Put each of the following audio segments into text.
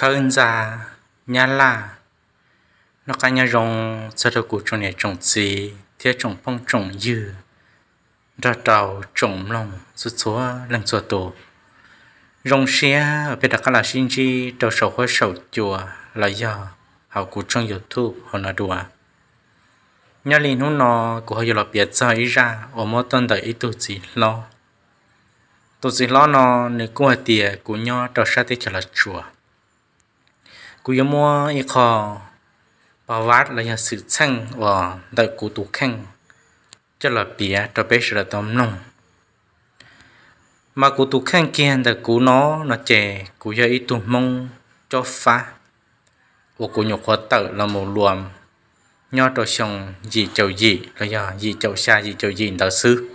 khơn già nhà là nó cả nhà rồng sẽ được cụ trong nhà trồng gì thế trồng phong trồng dư ra trào trồng lòng rút số lần số tổ rong xe ở bên đặc là sinh chi đầu sầu hoa sầu chùa là do học cụ trong youtube họ nói đùa nhà liền hôm nọ của họ là biết sao ý ra ở mỗi tuần đời ý tu gì lo tu gì lo nó nếu cũng ở tiề của nhau đầu sa thế trở là chùa mua kho cú cú cú cú bia cho bé mà kia nó nó ít mong cho phá ô cú nhục khó tự là một luồng nho trò sông gì chầu gì là do gì chầu xa gì chầu gì đạo sư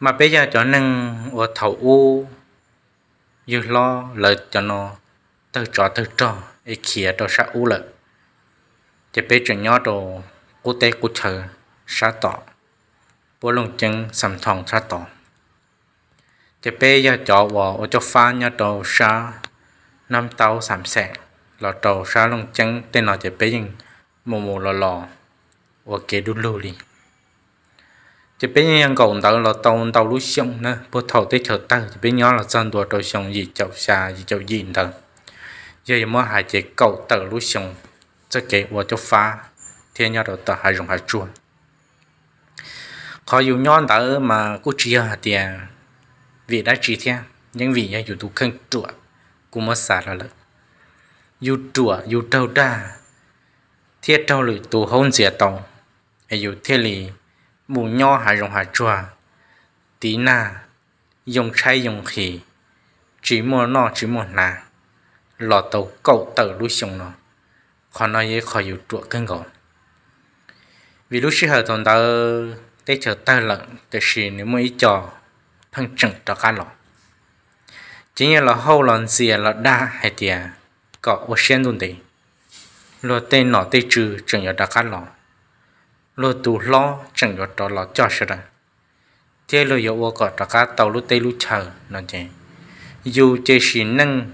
mà bây giờ cho nên ở thầu u dư lo lợi cho nó tao cho tao cho ấy kia tao sa u lợ chỉ biết chuyện nhỏ đồ cụ té cụ chờ sa tỏ bố lông chân sầm thòng sa tỏ chỉ biết giờ cho vợ ở chỗ pha nhớ đồ sa năm tàu sầm xẻ, lò đồ sa lông chân tên là chỉ biết nhưng mù mù lò lò ở kia đun lưu đi chỉ biết nhưng còn tàu là tàu tàu lúa xong nữa bố thầu tới chờ tàu chỉ biết nhỏ là dân đồ đồ xong gì chậu xa gì chậu gì tàu giờ mà hai chế cầu tự lũ xong cho kế vô cho phá thế nhau đó tờ hai rồng hai chuột khó dù nhon tờ mà cô chia thì vì đã chỉ thế nhưng vì nhau dù tu khăn chuột cũng mất xả ra lợi dù chuột dù đâu đa thiết trâu lụi tu hôn dìa tàu hay dù thế lì mù nho hai rồng hai chuột tí na dùng chay dùng khí chỉ mua nó chỉ mua nàng lò tàu cậu tàu lũ xong nó khó nói với khó yếu trụ cân gọn vì lúc xưa tồn tại tế chờ ta lận tế xì nếu mới cho thân chẳng cho cá lọ chính là hậu lần gì à, là đa hay tiề có ô sen luôn đấy lo tên nó tê trừ chẳng nhớ đã cá lọ lo tù lọ chẳng nhớ đó lọ cho sợ rằng thế lọ yếu ô có đã cá tàu lúc tê lúc chờ nó chè dù chế xì nâng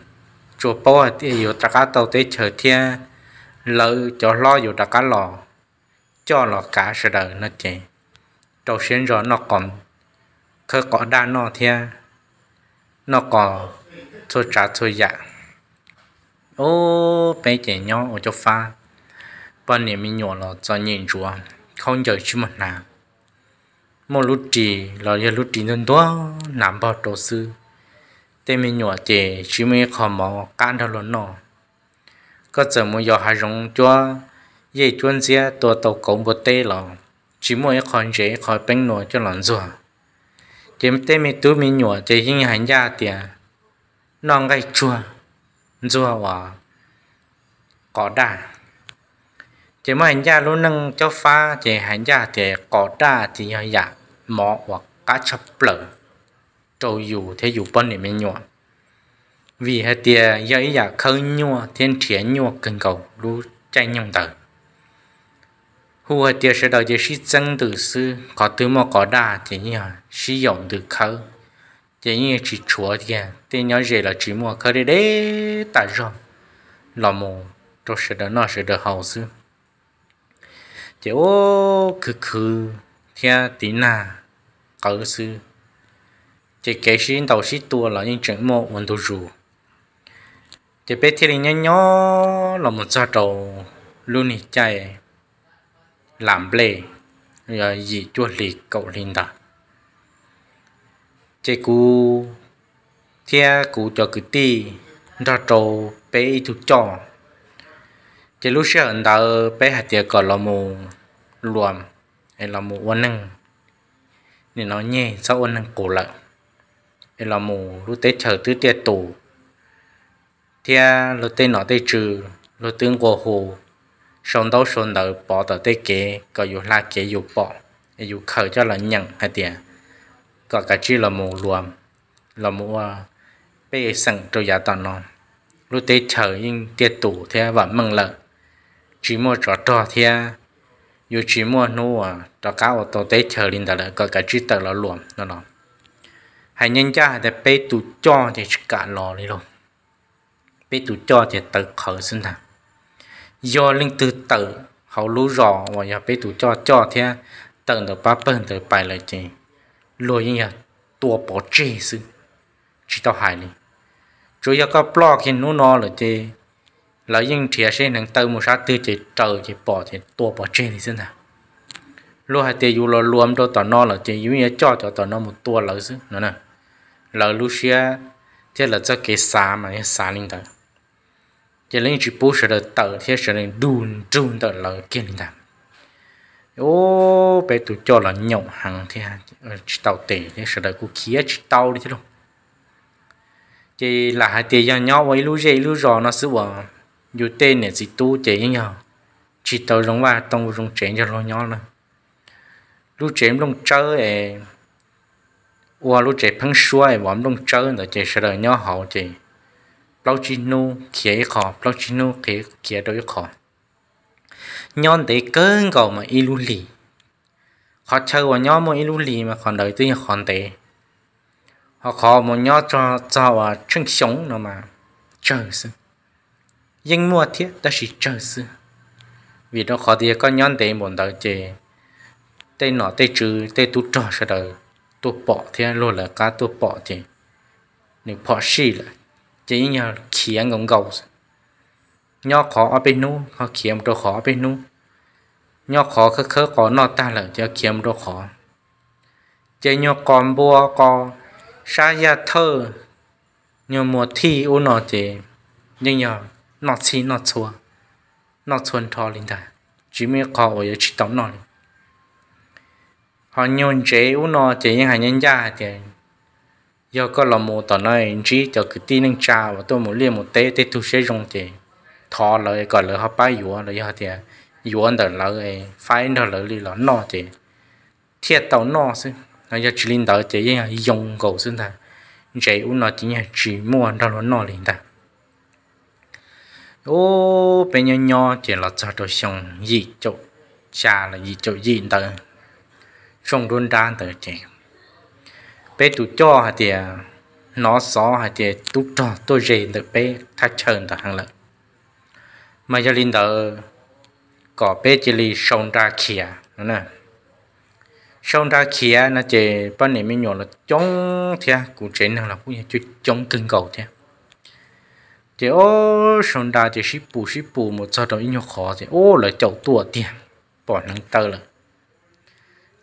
chùa po thì dù ta cá tàu tế chợ thiên lỡ cho lo dù ta cá lò cho lò cá sẽ đỡ nó chè đầu xuyên rồi nó còn khơ có đa nó thiên nó còn số trả số dạ ô bé trẻ nhỏ ở chỗ pha bọn này mình nhỏ là cho nhìn chúa không giờ chứ mà nào một lúc trì là giờ lúc trì nên đó nằm bao đồ sư tên mình nhỏ chị chỉ mới khó mò can thôi luôn nọ có giờ muốn giờ hai rong cho dây chuyên xe tổ tàu cổng bột tê lọ chỉ mỗi khó dễ khó bánh nọ cho lòn rùa chị tên mình tú mình nhỏ chị hình hành gia tiền non gai chua rùa hòa có đà chỉ mà hành gia luôn nâng cho pha chỉ hành gia thì có đà thì nhà mỏ hoặc cá chập lở trâu dù thế dù bên này mới nhỏ vì hệ tia giờ ý giả khơi nhọ thiên triển nhọ cần cầu lú tranh nhung tử hu hệ tia sẽ đầu giờ sĩ chân từ sư có từ mà có đa chỉ như sử dụng từ khơi chỉ như chỉ chúa kia tên nhỏ giờ là chỉ mua khơi để đấy tại rồi là mù trâu sẽ đỡ nó sẽ đỡ hậu sư chỉ ô khứ khứ thiên tí na cỡ sư chỉ cái xin đầu xí tua là những chuyện mô vẫn đủ rủ chỉ bé thì nhỏ nhỏ là một gia trầu luôn đi chạy làm bể, rồi gì chua lì cậu linh ta chỉ cú thea cú cho cái ti ra trầu bé thu cho chỉ lúc xưa anh ta bé hạt tiệc còn là một luồng hay là một quân năng nên nó nhẹ sau quân năng cổ lại thì là mù lúc tết chờ tứ tiệt tù thì lúc tế nọ tế trừ lúc tướng của hồ sống đâu sống đâu bỏ tờ tế kế có dù la kế dù bỏ dù khởi cho là nhận hay tiền có cả chi là mù luồng là mù à, bê sẵn trâu giá tàn non lúc tết chờ nhưng tiệt tù thì và mừng lợi chỉ mua trò trò thì dù chỉ mua nô à trò cá ô tô tế chờ lên đó là có cả chi tờ là luôn, nó nó hay nhân cha để bê tụ cho để cả lò đi rồi bê tụ cho để tự khởi sinh thằng do linh từ tự họ lú rõ và giờ bê tụ cho cho thì tận được ba bên từ bài lời gì lùi như vậy tua bỏ chê sự chỉ tao hại đi rồi giờ có blog thì nó nó là gì là những trẻ sẽ nâng tơ một sát tư chỉ trời chỉ bỏ thì tua bỏ chê thì thế nào lúc hai tiền dù là luom đâu tao là chỉ dùng cho cho tao nó một tua lỡ chứ nữa nè lỡ lúc xia thế là cho cái xà mà cái xà chỉ lấy chỉ bố sửa được tờ thế sửa được đun trung tờ lỡ kia linh thật ô bé tụi cho là nhậu hàng thế chỉ tàu tệ thế sửa được cô kia chỉ tàu đi thế chỉ là hai tiền nhau nhau với dây lúc rò nó sửa dù tên này gì tu chỉ nhau chỉ tàu rong qua tông rong chén cho lo nhau nữa lúc chém lông chơi ấy qua lúc chế phăng xuôi bọn đông chơi rồi chế sờ nhau hậu chế lâu chi nu kia khó lâu chi nu kia kia đối khó nhon để cơn cầu mà ilu lì họ chơi và nhau mà ilu lì mà còn đợi tới còn để, họ khó mà nhau cho cho và chân sống nó mà chơi sư nhưng mua thiết đó chỉ chơi sư vì đó khó thì có nhon để bọn đợi chơi tê nọ tê trừ tê tu trò sợ đời tu bỏ thì luôn là cá tu bỏ thì nếu bỏ xí là chỉ nhờ khía ngông gầu nhỏ khó ở bên nu họ kiếm đồ khó ở bên nu nhỏ khó khơ khơ có nọ ta là cho kiếm đồ khó chỉ nhỏ còn bùa có sa ya thơ nhỏ mùa thi u nọ chỉ nhưng nhỏ nọ xí nọ chua nọ chuồn thọ linh ta chỉ mới có ở chỉ tổng nọ linh họ nhon chế u nó chế những hành nhân gia thì do có là một tờ này chỉ cho cái tin năng cha và tôi muốn liên một tế tế thu sẽ dùng thì thọ lời gọi lợi họ bay yếu lợi họ thì yếu anh đỡ lợi phải đỡ lời đi là nó thì thiệt tàu nó chứ nó giờ chỉ linh đỡ chế những hành dùng cầu xưng ta chế u nó chỉ những chỉ mua đó là nó linh ta ô bây giờ nhau chỉ là cho tôi xong gì chỗ cha là gì chỗ gì đó trong run đan tờ chị bé tụ cho hả thì à, nó xó hả thì tụ cho tôi rì được bé thắt chân tờ hàng lợi mà giờ linh đỡ có bé chỉ li sông ra kia nữa nè sông ra kia nó chỉ ban này mình nhỏ là chống thế à, cụ chế năng là cũng như chống cứng cầu thế thì à. ô sông ra thì ship bù ship bù một giờ đó nhiều khó thì ô là chậu tua tiền bỏ năng tơ rồi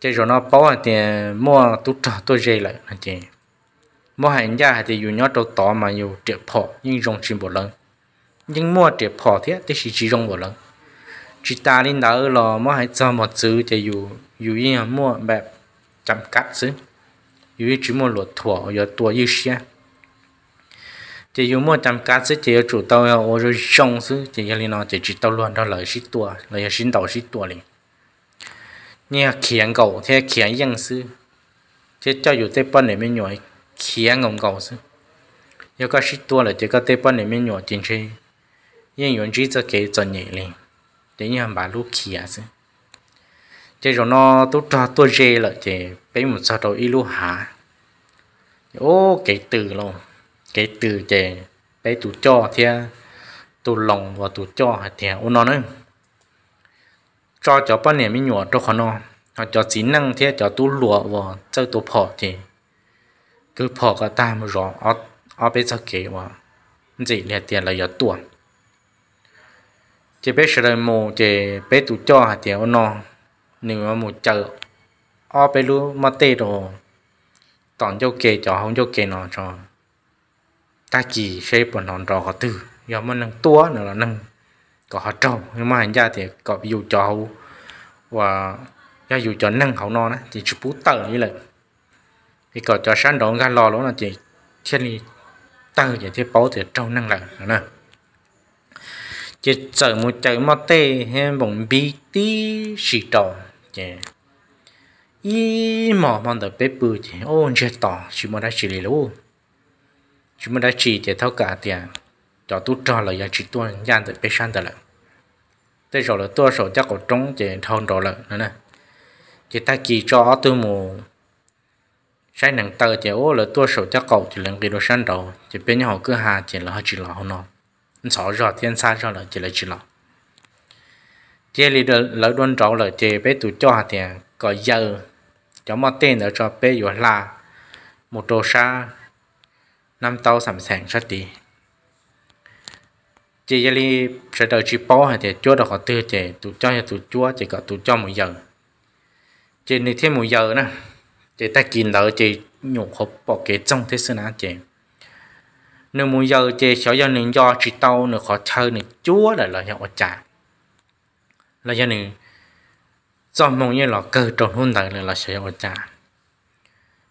chỉ rồi nó bảo là tiền mua tụ trọ tôi dây lại là chị mua hàng nhà thì dù nhau trâu tỏ mà dù triệu phò nhưng rong chim bộ lớn nhưng mua triệu phò thế thì chỉ chỉ rong bộ lớn chỉ ta lên đó là mua hàng cho một chữ thì dù dù như mua แบบ chăm cắt chứ dù chỉ mua lột thỏ rồi tua như xe thì dù mua chăm cắt chứ thì chủ tàu ở rồi rong chứ thì lên nó chỉ chỉ tàu luôn đó là xí tua là xí tàu xí tua liền nghe khiến cầu thế khiến dân sư thế cho dù tế bắn để mình nhồi khiến ngồng cầu sư yêu các sĩ tua là chỉ có tế bắn để mình nhồi chính chứ nhưng yon chỉ cho cái cho nhẹ lên, để như hàng bà lúc khiến sư thế rồi nó tu cho tu dê là chỉ bé một sao đầu ilu hả ô cái từ luôn cái từ chỉ bé tụ cho thế tụ lòng và tụ cho thì ô nó nữa cho cho bao nhiêu mi nhọ cho khó nó họ cho chỉ năng thế cho tu lúa và cho tu phò thì cứ phò cả ta mới rõ ở ở bên sau kế và gì là tiền là giờ tuổi chỉ biết sờ mù chỉ biết tu cho hạt tiền nó nếu mà muốn chờ ở bên lu mà tê đồ tặng cho kê cho không cho kê nó cho ta chỉ xây bọn nó rõ tư giờ mà năng tua nữa là năng có trâu nhưng mà hành ra thì có dù cho và ra dù cho nâng hậu non thì chụp bút tờ như là thì có cho sáng đón gan lo đó là chỉ trên tờ chỉ thế bó thì trâu nâng lại nè chỉ sợ một trời mà tê hay bỗng bị tí xì trò chỉ y mỏ mòn được bếp bự chỉ ôn chết tỏ chỉ mà đã chỉ lì lú chỉ mà đã chỉ thì thâu cả tiền cho tu cho là chỉ tu gian để bị sang là thế rồi là tu sổ chắc của chỉ thôn rồi là nữa nè chỉ ta chỉ cho tu mù sai nặng tờ chỉ ô là tu sổ chắc cầu chỉ lần kỳ đồ sang rồi chỉ bên nhau cứ hà chỉ là chỉ là nó sợ rồi thiên sai rồi chỉ là chỉ là chỉ là lỡ đoan trâu là chỉ bé tu cho thì có giờ cho mà tên là cho bé vừa một đồ sa năm tàu sẵn sàng xuất đi chỉ giờ đi sẽ đợi chỉ bó hay thì chúa đã có tư thì tụ cho hay tụ chúa chỉ có tụ cho một giờ chỉ này thêm một giờ nữa chỉ ta kín đỡ chỉ nhục hộp bỏ cái trong thế sự nào chỉ nếu một giờ chỉ sáu giờ nên do chỉ tàu nữa họ chơi nữa chúa là là họ trả là do này do mong như là cơ trộn hôn đời là là sẽ họ trả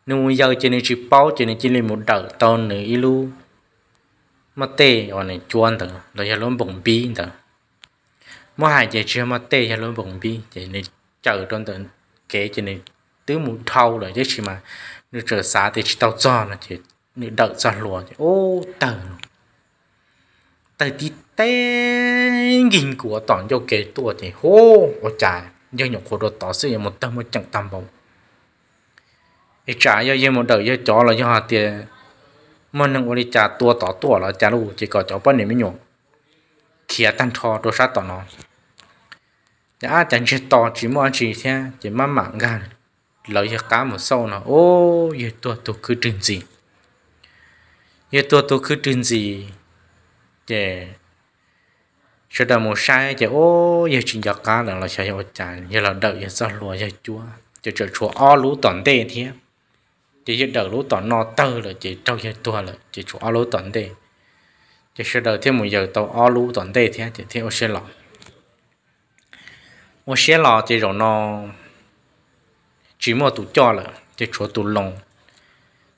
nếu một giờ chỉ nên chỉ bó chỉ nên chỉ lên một đợt tao nữa luôn mà tê ở này chuan thằng rồi giờ luôn bồng bi thằng mà hai chị chưa mà tê giờ luôn bồng bi chị này chờ trong tận kế chị này tứ mũ thâu rồi chứ chỉ mà nó chờ xá thì chỉ tao cho là chị nó đợi cho lùa thì ô tờ tờ tí tê nghìn của toàn cho kế tua thì hô ô trời giờ nhậu khổ đồ tỏ sự một tâm một chẳng tâm bông cái trả giờ giờ một đợi giờ chó là do hà tiền มันนั่งอุลิจ่าตัวต่อตัวแล้วจ่าลูกจีก่อจ่อป้อนเนี่ยไม่หยงเขียตันทอตัวซาต่อนอจะอาจารย์จะต่อจีมอนจีแท้จีมาหมั่งกันเราอยากกาหมดโซ่เนาะโอ้ยตัวตัวคือจริงจียตัวตัวคือจริงจีเจชุดมูใช่เจโอ้ยจริงอยากกาแล้วเราใช้อาจารย์ยเราเดาอยากสลัวยากจัวจะจะชัวอ้อรู้ตอนเต้เทีย chỉ hiện đầu lối tỏ no tơ là chỉ trâu hiện tua là chỉ chủ ao lúa tận đây chỉ sẽ đầu thêm một giờ tàu ao lối tận đây thì chỉ theo xe lò ô xe lò thì rồi nó chỉ mua tủ cho là chỉ chủ tủ lồng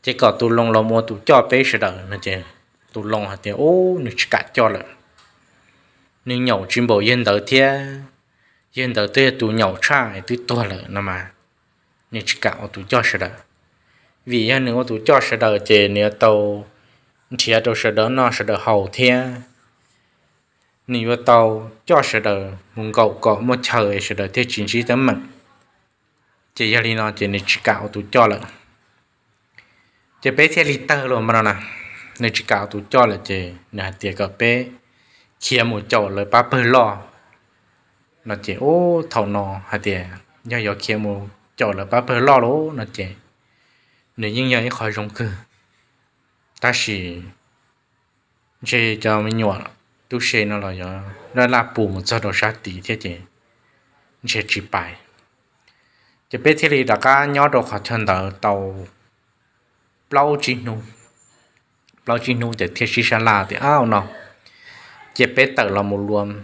chỉ có tủ lồng là mua tủ cho bé sẽ đầu nó chỉ tủ lồng hả thì ô nó chỉ cả cho là nên nhậu chim bầu yên đầu thế yên đầu thế tủ nhậu trai tứ tua là nó mà nên chỉ cả tủ cho sẽ đầu vì anh nếu tụ cho sẽ đợi chế nếu tàu chỉ là tàu sẽ đỡ nó sẽ đỡ hậu thiên nếu tàu cho sẽ đỡ muốn cậu có một trời sẽ đỡ thiết chính sĩ tấm mình chế gia đình nó chế nên chỉ cạo tụ cho là chế bé xe liter rồi mà nó nè nên chỉ cạo tôi cho là chế nè tiệc cà bé chia một chỗ lời ba bơ lo nó chế ô thầu nó hay tiệc do do chia một chỗ lời ba bơ lo đó nó chế nếu như nhau khỏi dùng cơ ta chỉ chỉ cho mình nhỏ tu xe nó là giờ nó là bù một số đồ sát tí thế chứ chỉ chỉ bài chỉ biết thế thì đã cả nhỏ đồ khỏi thân tàu tàu lâu chín nu lâu chín nu để thiết sĩ sản là thì ao nó chỉ biết tự là một luồng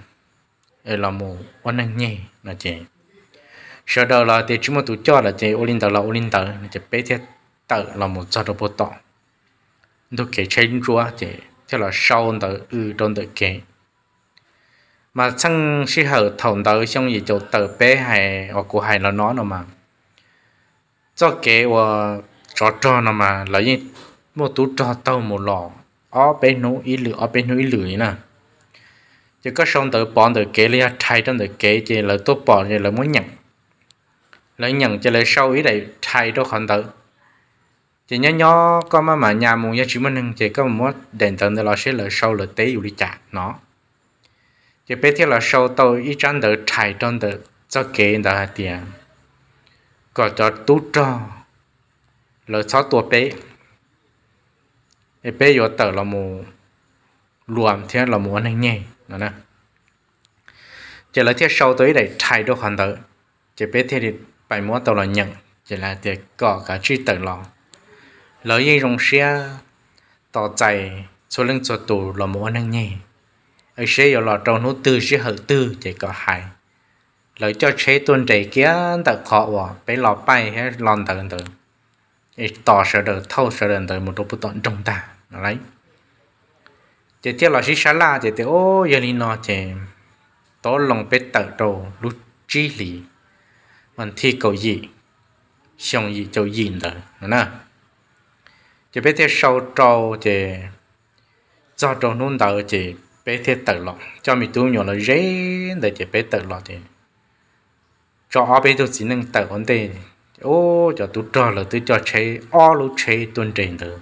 là một quan năng nhẹ là chỉ sau đó là thì chúng mà tụ cho là chỉ ô linh là ô linh chỉ biết thế tự là một giờ bộ tọ đồ kể trên chúa thì theo là sau tự ư trong tự kể mà sang sĩ hở thòng tự xong gì chỗ tự bé hay hoặc cụ hay là nó nó mà cho kể và cho trò nó mà là như một tú cho tàu một lò ở bên núi ít lửa ở bên núi lửa nè chỉ có xong tự bọn tự kể là thay trong tự kể thì là tốt bỏ thì là muốn nhận lấy nhận cho lấy sau ý này thay đó khoản tự chỉ nhớ nhớ có mà mà nhà muốn gia chúng mình chỉ có muốn đền tận lo sẽ là sâu là tế dù đi chặt nó chỉ biết thế là sâu tôi ý chân được chạy trong được cho kế đó là tiền có cho tú cho là sáu tuổi bé bé giờ tờ là mù luồng thế là muốn anh nghe nó nè chỉ là thế sâu tới để chạy được hoàn đỡ chỉ biết thế thì bài múa tôi là nhận chỉ là tiền có cả chi tờ lòng lỡ dây rong xe tỏ chạy số lưng số tù là một anh nhỉ ở xe giờ là trong nút tư sẽ hợp tư chỉ có hai lỡ cho xe tuần chạy kia tự khó quá bé lò bay hết lon tự tự ít tỏ sợ được thâu sợ được tự một đồ bút tọn trong ta nó lấy chỉ tiếc là xí xá la chỉ tiếc ô giờ đi nó chỉ tỏ lòng bé tự đồ lút chi lì mình thi cầu gì xong gì cho gì được, nè chỉ biết thế sâu trâu chỉ do trâu nôn đầu chỉ biết thế tự lọ cho mình tu nhỏ là dễ để chỉ biết tự lọ thì cho ở bên tôi chỉ nâng tự ổn định ô cho tôi cho là tôi cho chế o lu chế tuần trình được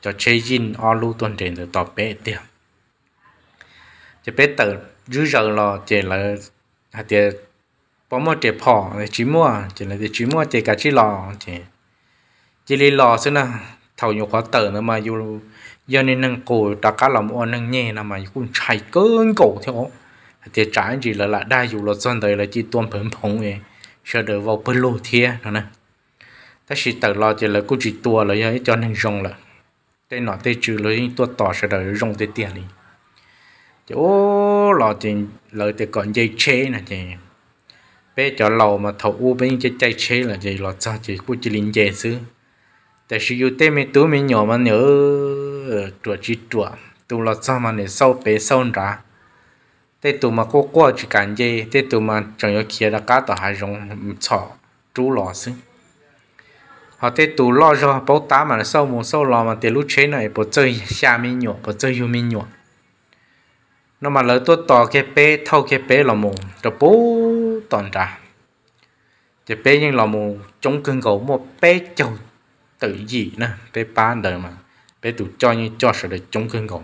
cho chế yin o lu tuần trình được tọt bé tiệm chỉ biết tự rú giờ lọ chỉ là hạt à, tiền bỏ mua chỉ phò chỉ mua chỉ là chỉ mua chỉ cả chỉ lọ chỉ chỉ lì lò xí nào thầu nhiều khóa tờ nữa mà dù giờ nên nâng cổ đã cá lòng ô nâng nhẹ nào mà cũng chạy cơn cổ theo thì trái gì là lại đa dù là dân đời là chỉ tuôn phấn phồng ấy sợ đỡ vào bên lô thia nó nè ta chỉ tờ lo chỉ là cũng chỉ tua là ấy cho nên rong là tên nọ tên trừ lấy tua tỏ sợ đỡ rong tên tiền đi chỗ lo thì lợi thì còn dây chế nè chị bé cho lầu mà thầu u bên dây chế là gì lo sao chị cũng chỉ linh dây xứ แต่ชิยูเต้มีตัวมีหยอมันเนอตัวจีตัวตัวเราซ้อมันเนี่ยเศร้าเป๋เศร้าจ้าแต่ตัวมาก็ก็จีกันเย่แต่ตัวมาจังยเขียนละก้าต่อหายงชอจูหล่อซึ่งเขาแต่ตัวล่อจอปุ๊บตามันเศร้ามูเศร้าหล่อมันเตลุเชนหน่อยปุ๊บเจอชามีหยอปุ๊บเจอยูมีหยอ nó mà lỡ tốt tỏ cái bé thâu cái bé là mù rồi bố toàn ra thì bé nhưng là mù trong cơn gấu một bé chồng tự gì nè bé ba đời mà bé tụ cho như cho sợ để chống cơn gồng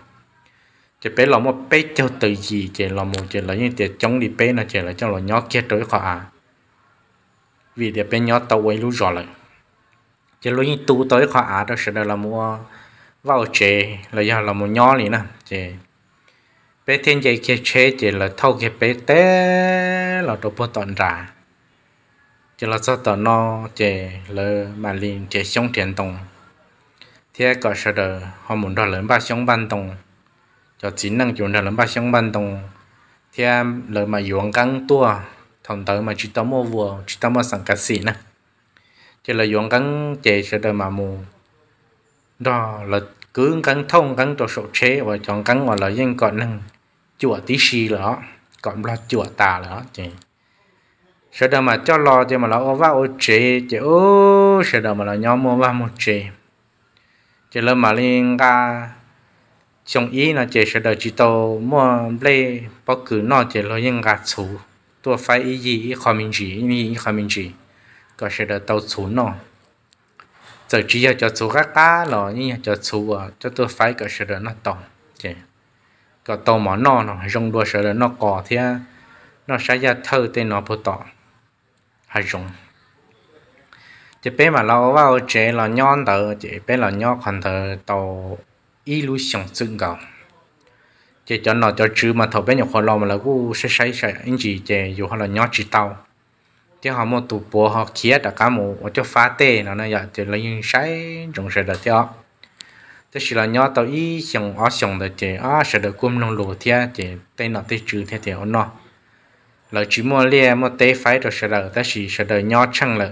chỉ bé lòng một bé cho tự gì chỉ lòng một chỉ là như tiệt chống đi bé là chỉ là cho lòng nhó kia tới khỏi à vì để bé nhó tàu quay lúc rõ lại chỉ lúc như tu tới khỏi à đó sẽ là mua vào chế là do là một nhó này nè chỉ bé thiên dây kia chế chỉ là thâu kia bé té là đồ bơ tọn ra chỉ là sao tao nó chè lỡ mà liền chè sống tiền tông thế có sợ đờ họ muốn đòi lớn ba sống ban tông cho chỉ năng chủ lớn ba sống ban tông thế lỡ mà yuồng căng tua thằng tới mà chỉ tao mua vừa chỉ tao mua sẵn cái gì nữa, chỉ là yuồng căng chè sợ đờ mà mù đó là cứ căng thông căng cho sổ chế và chọn căng mà là dân còn năng chùa tí xì là còn lo chùa tà là chè sợ đâu mà cho lo thì mà nó ô vá ô chế chế ô sợ đâu mà nó nhóm mua vá một chế chế lơ mà liên ga trong ý là chế sợ đâu chỉ tàu mua lê bao cử nó chế lo những gạt xù tua phải ý gì ý khó mình gì ý ý khó mình gì có sợ đâu tàu xù nó giờ chỉ giờ cho xù các ta lo như cho xù à cho tua phải có sợ đâu nó tàu chế có tàu mà nó nó rong đua sợ đâu nó cò thế nó sẽ ra thơ tên nó bút tỏ hay rung chỉ bé mà lâu vào chế là nhon tờ chỉ bé là nhon còn tờ tàu illusion xưng cầu chỉ cho nó cho chữ mà thầu bé nhỏ khó lo mà là cũng sẽ say say anh chị chỉ dù họ là nhon chỉ tàu thì họ một tụ bộ họ kia đã cả một cho phá tê nó nói giờ chỉ là những say rung sẽ được theo thế chỉ là nhon tàu ý xong ở xong được chỉ à sẽ được cung nông lụa thì chỉ tên nó tới chữ thế thì nó là chỉ mua lia mua tế phái rồi sợ đời ta chỉ sợ đời nho chăng lợ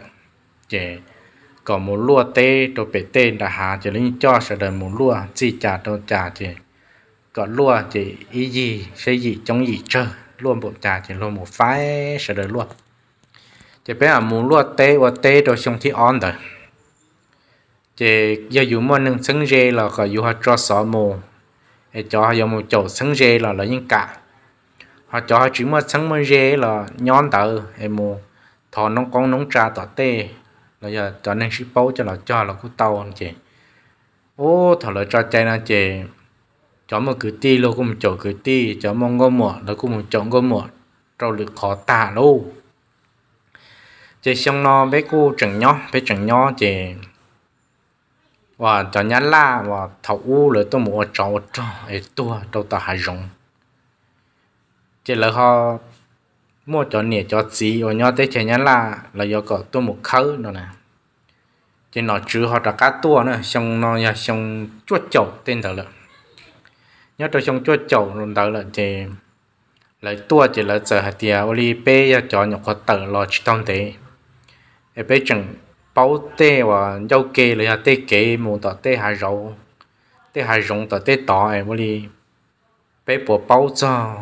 chè có một lúa tế đồ bể tế đã hạ chỉ nên cho sợ đời một lúa chỉ trả đồ trả chè có lúa chỉ ý gì sẽ gì chống gì chơi luôn bộ trả chỉ luôn một phái sợ đời luôn chè bé à một lúa tế và tế đồ xong thì on rồi chè giờ dù mua nâng sân rê là có dù họ cho sọ mồ cho họ dùng một chỗ sưng rê là là những cả họ cho họ chỉ mới sáng mới dễ là nhon tờ em mua thò nông con nông trà tỏ tê là giờ cho nên ship bao cho là cho là cú tàu anh chị ô thò là cho chạy nè chị cho mà cứ ti lô cũng chỗ cứ ti cho mong ngô mỏ là cũng một chỗ ngô mỏ trâu được khó tả luôn. chị xong nó bé cô chẳng nhó bé chẳng nhó chị và cho nhá la và thầu u là tôi mua cho cho ấy tua đâu ta hay rộng chỉ là họ mua cho nè cho gì và nhau tới chơi nhá là là do có tôi một khâu đó nè chỉ nó chứ họ đã cá tua nữa xong nó nhà xong chuột chậu tên đó là nhớ tôi xong chuột chậu luôn đó là thì lấy tua chỉ là giờ hạt tiền bé bê cho nhọc có tờ lo chỉ tông thế em bé chừng bao tê và dâu kê là hạt tê kê muốn tỏ tê hà rau tê hà rong tỏ tê tỏ em đi, bé bỏ bao cho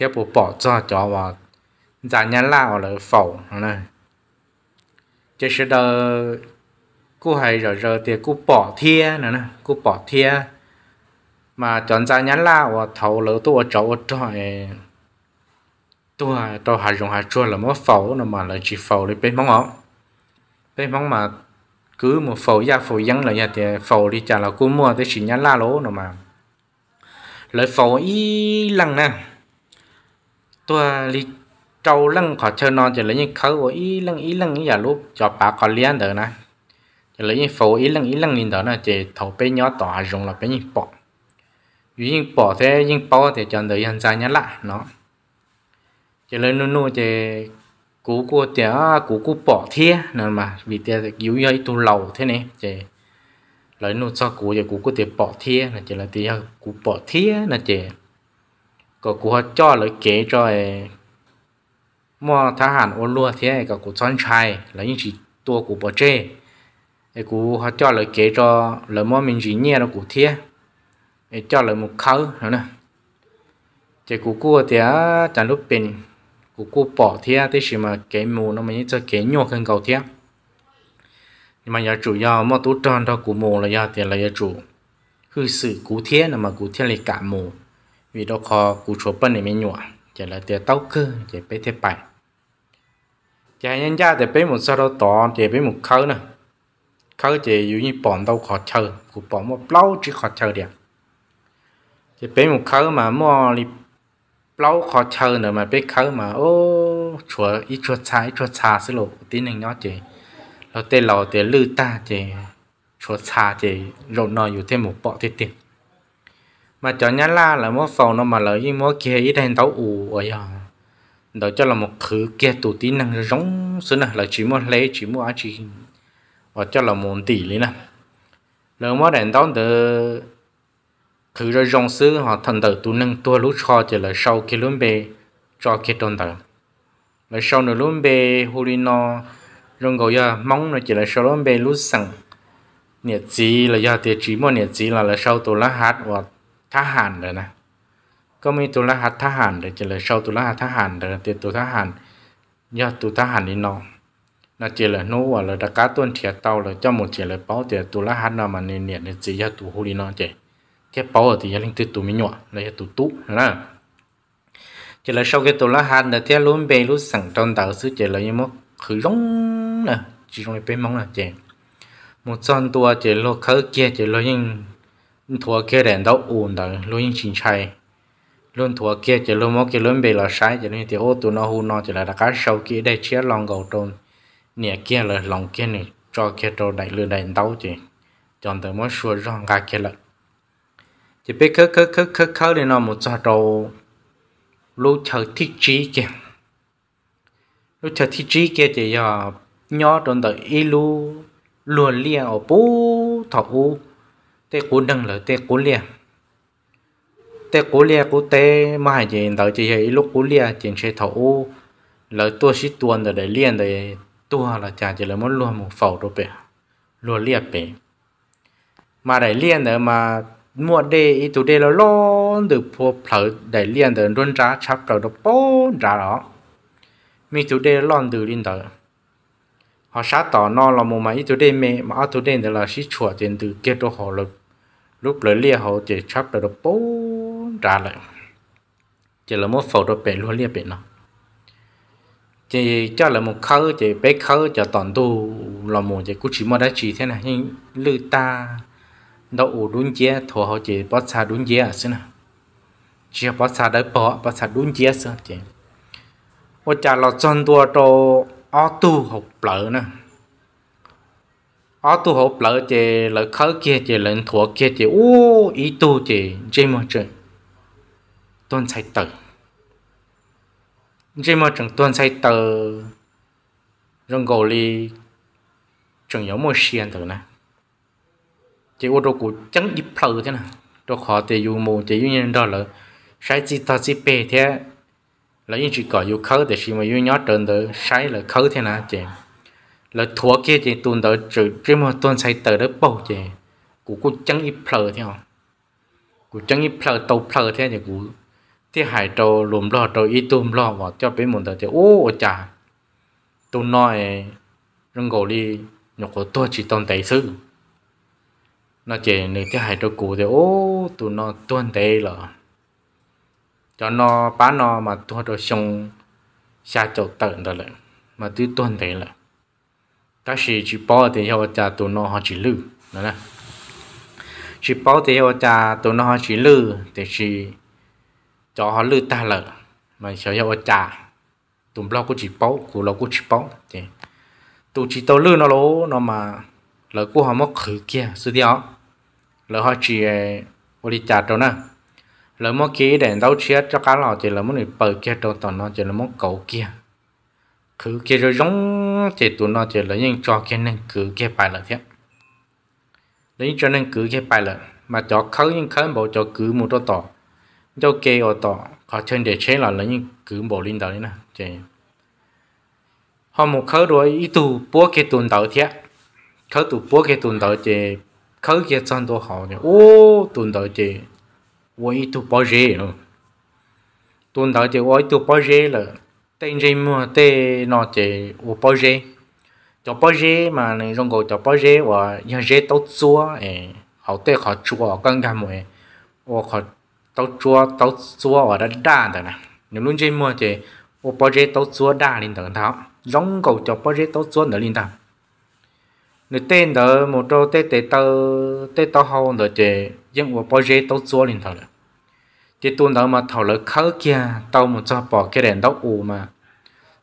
thế bộ bỏ cho cho và giả dạ, nhà lao là phẩu này chứ sẽ đờ cô hay rồi rồi thì cô bỏ thia nữa nè cô bỏ thia mà chọn ra nhà lao và thầu lỡ tôi cháu trời tôi tôi hay dùng hai chua là mất phẩu nó mà là chỉ phẩu để bên móng ngõ bên móng mà cứ một phẩu ra phẩu dân là nhà thì phẩu đi trả là cô mua tới chỉ nhà la lỗ nó mà lời phẩu y lăng nè tua li trâu lăng khỏi chơi non chỉ lấy những khâu của ý lăng ý lăng ý giả lúc cho bà có liên được nè chỉ lấy những phố ý lăng ý lăng nhìn đó nè chỉ thầu bé nhỏ tỏ dùng là bé những bỏ vì những bỏ thế những bỏ thì chọn đời hiện ra nhá lạ nó chỉ lấy nô nu chỉ cú cua tía cú cú bỏ thia nên mà vì tía yếu yếu tu lầu thế này chỉ lấy nô cho cú giờ cú cú tía bỏ thia nè chỉ là tía cú bỏ thia nè chỉ có cú họ cho lời kế cho ờ, mua thả hẳn ôn lúa thế có cú chọn chai là những chỉ tua cú bỏ chê cái cú họ cho lời kế cho lời mua mình chỉ nhẹ là cú thế ờ, cho lời một khâu nữa nè chỉ cú cua thì chẳng lúc bình cú cua bỏ thế thế chỉ mà cái mù nó mới cho cái nhỏ hơn cầu thế nhưng mà nhà chủ do mua tú tròn cho cú mù là do thì là nhà chủ hư sự cú thế là mà cú thế là cả mù vì đó khó cụ số bên này mới nhọ chỉ là tiền tao cơ chỉ bé thế bài chỉ nhân gia để bé một sao đó to chỉ bé một khâu nè khâu chỉ dụ như bọn đâu khó chờ cụ bọn một lâu chỉ khó chờ đi chỉ bé một khâu mà mua đi lâu khó chờ nữa mà bé khâu mà ô chùa ít chùa cha ít chùa cha xí lộ tí này nó chỉ lâu tên lâu tên lư ta cha chùa xa chỉ rồi nó อยู่ thêm một bọ thế tiền mà cho nhá la là mốt sầu nó mà lợi với mốt kia ít đen tấu ù ở giờ đó cho là một thứ kia tụ tí năng giống số này là chỉ muốn lấy chỉ muốn ăn chỉ và cho là một tỷ lên nè lỡ mốt đèn tấu từ thứ rồi giống sư họ thần tử tụ năng tua lúc cho chỉ là sau khi luôn bề cho khi tôn tử là sau nữa luôn bề hulino rồi gọi là mong là chỉ là sau luôn bề lúc sẵn nhiệt gì là giờ thì chỉ muốn nhiệt gì là là sau tụ lá hạt hoặc ทหารเลยนะ ก็มีตุลหัตทหารเลยจะเลยเช่าตุลหัตทหารเลยเตียตุทหารยอดตุทหารนี่นองนะเจเลยนู้ว่าเลยตะกาต้นเทียเตาเลยเจ้าหมดเจเลยเป้าเตียตุลหัตนามันเนี่ยเนี่ยจียอดตุฮูลีนอเจแค่เป้าตียลิงติตุมิญวะเลยตุตุนะเจเลยเช่าแค่ตุลหัตเนี่ยเทียลุ้นเบลุ้นสั่งตอนเต่าซื้อเจเลยยังมั้งคือร้องนะจีร้องเลยเป็นมั้งนะเจ một son tua chỉ lo khớ kia chỉ lo nhưng thua kia đèn đâu ồn đó luôn những chính chạy luôn thua kia chỉ luôn mỗi kia luôn bề là sai chỉ nên thì ô tụ nó hù nó chỉ là cá sau kia đây chia lòng gầu trôn nè kia là lòng kia này cho kia trâu đại lừa đại đâu chỉ chọn tới mỗi xua rong gà kia là chỉ biết khứ khứ khứ khứ khứ để nó một cho trâu lúc chờ thiết trí kia lúc chờ thiết trí kia chỉ giờ nhỏ trôn tới ilu luôn liền ở bố thọc u tê cú nâng là tê cú lia tê cú lia cú tê mà hay gì đó chỉ hay lúc cú lia chính sẽ thấu là tua xí tuôn rồi để liền để tua là chả chỉ là muốn luôn một phẩu đâu bể luôn liệt bể mà để liền nữa mà mua đê ý tụ đê là lo được phô phở để liền để luôn ra chắp đầu đó bố ra đó mình tụ đê lon từ lên đó họ sát tỏ nó là một mà ý tụ đê mẹ mà tụ đê là xí chùa tiền từ kia đó họ lực lúc lấy lia họ chỉ chắp được được bốn trả lại chỉ là một phẩu được bể luôn lia bể nó chỉ cho là một khâu chỉ bé khâu cho toàn đồ là một chỉ cũng chỉ mới đã chỉ thế này nhưng lư ta đậu đúng chia thua họ chỉ bớt xa đúng chia à xin à chỉ bớt xa đấy bỏ bớt xa đúng chia xin à, chỉ ôi cha là chọn tua đồ ô tu học lỡ nè ở tu hộp lỡ chè lỡ khớ kia chè lỡ thua kia chè ô ý tu chè dây mơ trời tuân sai tờ dây mơ trường tuân sai tờ rong gầu li trường yếu mơ xiên thử nè chè ô đồ cụ chẳng ít phở thế nè đồ khó tè dù mù chè dù nhân đó lỡ sai chi ta chi bè thế lỡ những chỉ có dù khớ để xì mà dù nhó trơn tờ sai lỡ khớ thế nè chè lỡ thua kia thì tuần đỡ trừ chứ mà tuần say tờ đó bầu chị cú cú chẳng ít phờ thế hả cú chẳng ít phờ tàu phờ thế thì cú thì hải trâu lùm lo trâu ít tùm lo vào cho bé muốn tờ chị ô cha, tôi nói rừng gỗ đi nhỏ của tôi chỉ tồn tại sư nó chỉ nếu cái hải trâu cú thì ô tụi nó tuần tại là cho nó bán nó mà tôi rồi xong xa chỗ tận rồi lại mà tôi tuần tại lại ta chỉ chỉ bỏ thì họ cha tụi nó họ chỉ lư đó nè chỉ bỏ thì họ cha tụi nó họ chỉ lư thì chỉ cho họ lư ta lợ mà cho họ cha tụi lo cũng chỉ bỏ của lo cũng chỉ bỏ thì tụi chỉ tao lư nó lố nó mà lỡ của họ mất khử kia đi tiêu lỡ họ chỉ ờ, ô đi trả đâu nè lỡ mất kia để tao chết cho cá lò thì lỡ mất người bờ kia đâu tao nó chỉ là mất cầu kia cứ kia rồi giống thì tụi nó chỉ là những cho cái nên cứ cái bài là thế lấy cho nên cứ cái bài là mà cho khứ những khứ bộ cho cứ một đôi tỏ cho kê ở tỏ họ trên để chế là lấy những cứ bộ linh đạo đấy nè họ một khứ rồi ít tụ bố cái tuần đạo thế khứ tụ bố cái tuần đạo chị khứ kia chân đồ họ thì ô tuần đạo chị ôi ít tụ bao rẻ rồi tuần đạo chị ôi tụ bao rẻ là tên gì mà tê nó chỉ của bao giờ cho bao giờ mà này trong cổ cho bao giờ và nhà dễ tao chua ấy họ tê họ chua căng căng mồi và họ tao chua tao chua và đã đa rồi nè nếu luôn gì mà chỉ của bao giờ tao chua đa lên tầng tháo trong cổ cho bao giờ tao chua nữa lên tầng nếu tên đó một chỗ tê tê tao tê tao hậu nữa chỉ riêng của bao giờ tao chua lên tầng cái tuần đầu mà thầu lỡ khớ kia tao một cho bỏ cái đèn đó u mà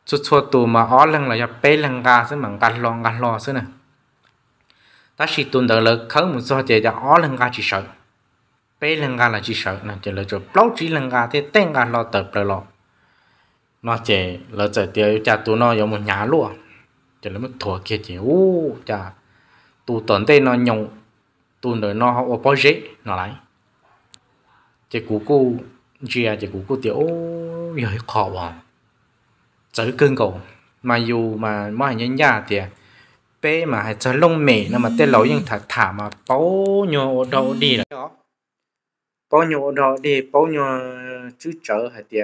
chút chua tù mà ó lăng là nhập bé lăng ga sẽ mảng gạt lo gạt lo thế này ta chỉ tuần đầu lỡ khớ một cho chỉ cho ó lăng ga chỉ sợ bé lăng ga là chỉ sợ nè chỉ lỡ cho block chỉ lăng ga thế tên gạt lo tập rồi lo nó chỉ lỡ chỉ tiêu cha tu nó giống một nhà luôn chỉ lỡ một thua kia chỉ u cha tu tuần đây nó nhung tù nữa nó ô bao dễ nó lại chỉ cú cô chia à, chỉ cú cô tiểu giờ khó quá chớ cơn cầu mà dù mà mà nhân nhà thì à, bé mà hay chớ lông mề nó mà tên lẩu nhưng thả thả mà bao nhiêu đồ đi rồi bao nhiêu đồ đi bao nhiêu chữ chớ hay thì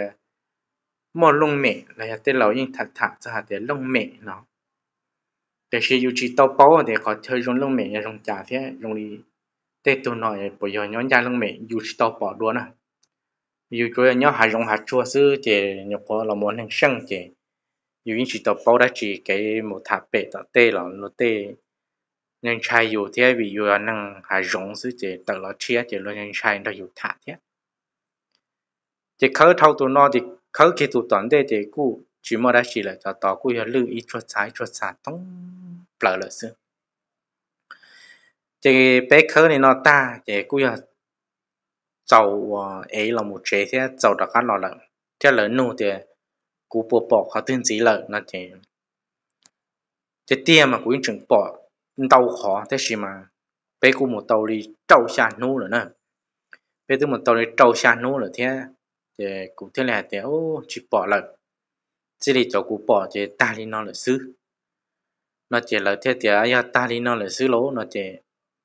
mà lông mề là tên lẩu nhưng thả thả cho hay thì lông mề nó để sử dụng chỉ tàu bao thì có chơi dùng lông mề dùng trả thế dùng đi tê tụ nói bây giờ nhóm gia lông mẹ dù tao bỏ đua nè dù cho nhóm hà rộng hà chua sư thì nhóm có là muốn hàng sân thì dù những chỉ tao bao đã chỉ cái một thả bể tao tê là nó tê nhân chai dù thế vì dù là năng hà rộng sư thì tao là chia thì luôn nhân trai nó dù thả thế thì khớ thâu tụ nó thì khớ khi tụ tận tê thì cú chỉ mà đã chỉ là tao tao cú là lưu ý cho trái cho sản tông bờ lợi sư chế bé khứ này nó ta chế cú là cháu ờ, ấy là một chế thế cháu đặc cán lò lợn thế lớn nu thì cú bộ bỏ khó tin gì lợn nó chế chế tiền mà cú chuẩn bỏ đau khó thế gì mà bé cú một tàu đi trâu xa nu rồi nè bé từ một tàu đi trâu xa nu rồi thế thì cú thế là thế ô chỉ bỏ lợn chỉ để cho cú bỏ thì ta đi nó là xứ nó chỉ là thế thì ai ta đi nó là xứ lỗ nó chỉ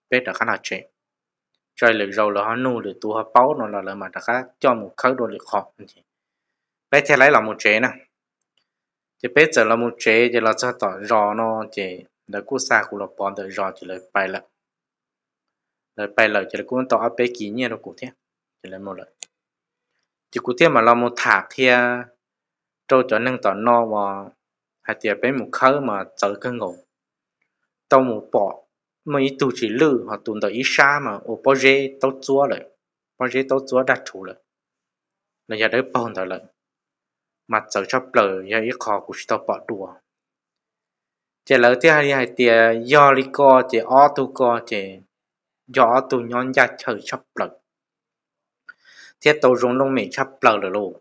bé đã khá là chuyện chơi lệ rồi là họ nu để tu họ báo nó là là mà đã khá cho một khắc đồ lịch học bé thế lấy là một chế nè thì bé giờ là một chế thì là cho tỏ rõ nó thì là cú xa của là bọn được rõ thì là bài lại là bài lại thì là cũng tỏ bé kỹ nhiên nó cũng thế thì là một lại thì cụ thể mà là một thả thia trâu cho nâng tỏ no và hạt tiệp bé một khớ mà chở cơ ngủ tao một bỏ mà ý tụ chỉ lư họ tụ được ý sa mà ô bao giờ tao chúa rồi bao giờ tao chúa đặt chủ rồi là giờ đấy bao giờ rồi mặt trời chắp lờ giờ ít khó của tao bỏ đùa chỉ lỡ thứ hai hai tia do lý co chỉ o tu co chỉ do tu nhon ra trời chắp lờ thế tàu dùng lông mình chắp lờ rồi luôn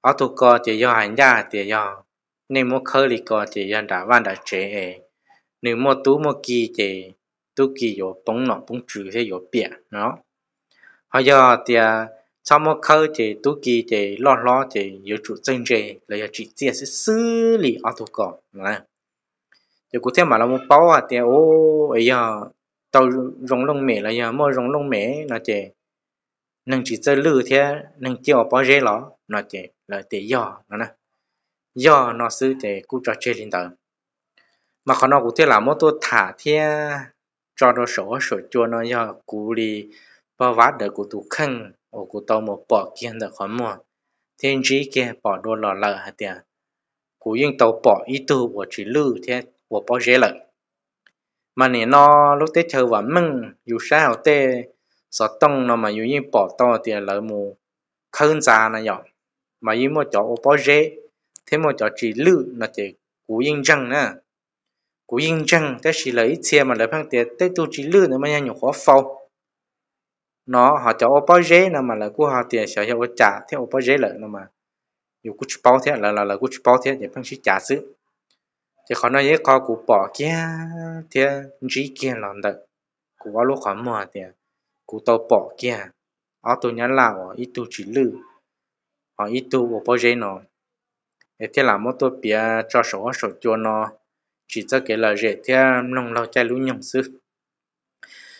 o tu co chỉ do hành ra thì do nên muốn khơi lý co chỉ do đã van đã chế nếu mà tú mà kỳ thì tú kỳ có bóng nọ bóng trừ thế có bịa nó họ giờ thì à, sau mà khơi thì tú kỳ thì lo lo thì có chủ chân rề là chỉ chia sẽ xử lý ở thủ cỏ này thì cụ thể mà là một bao à thì ô ấy giờ tàu rong lông mẹ là giờ mà rong lông mẹ là chỉ nâng chỉ chơi lư thế nâng kia ở bao rễ lọ nó chỉ là để giờ nó nè giờ nó xứ để cụ trò chơi lên tờ mà khó nó cũng thế là mỗi tôi thả thế cho nó sổ sổ cho nó nhờ cú đi bao vát được của tụ khăn ở của tàu một bỏ kia được khó mua thiên trí kia bỏ đồ lò lợ hả tiền cú yên tàu bỏ ý tu của chỉ lư thế của bao dễ lợi mà nè nó lúc tết chơi và mừng dù sao tê sợ tông nó mà dù yên bỏ to thì lợi mù khơn già nó nhỏ mà yên một chỗ bỏ dễ thế một chỗ chỉ lư nó chỉ cú yên răng nữa cú yên chăng tới chỉ lấy xe mà lấy phăng tiền tới tu chỉ lư nữa mà nhanh nhục khó phâu nó họ cho ô bao dế nào mà là cú họ tiền sợ cho trả theo ô bao dế lợi nào mà nhiều cú bao thế là là là cú bao thế để phăng chỉ trả xứ thì khó nói với khó cú bỏ kia thì chỉ kia lòng đợi cú vào lúc khó mua tiền cú tàu bỏ kia ở tu nhớ là ở ít tu chỉ lư ở ít tu ô bao dế nó thế là mỗi tôi bia cho số số chua nó chỉ cho cái là rẻ thì nông lao cha lũ nhung sư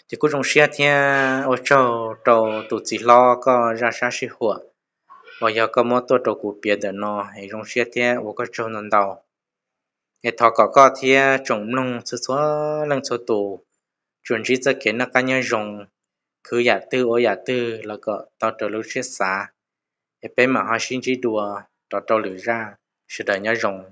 thì cũng trong xe thì ở chỗ chỗ tổ chỉ lo có ra xa xí hùa và giờ có một tổ chỗ cụ biệt để nó thì trong xe thì ở có chỗ nằm đầu thì thọ có có thì trong nông số số lần số tụ chuẩn chỉ cho cái nó cá nhân dùng cứ giả tư ô giả tư là có tao trở lũ xe xa thì bên mà họ sinh chỉ đùa tao tao lựa ra sự đời nhớ dùng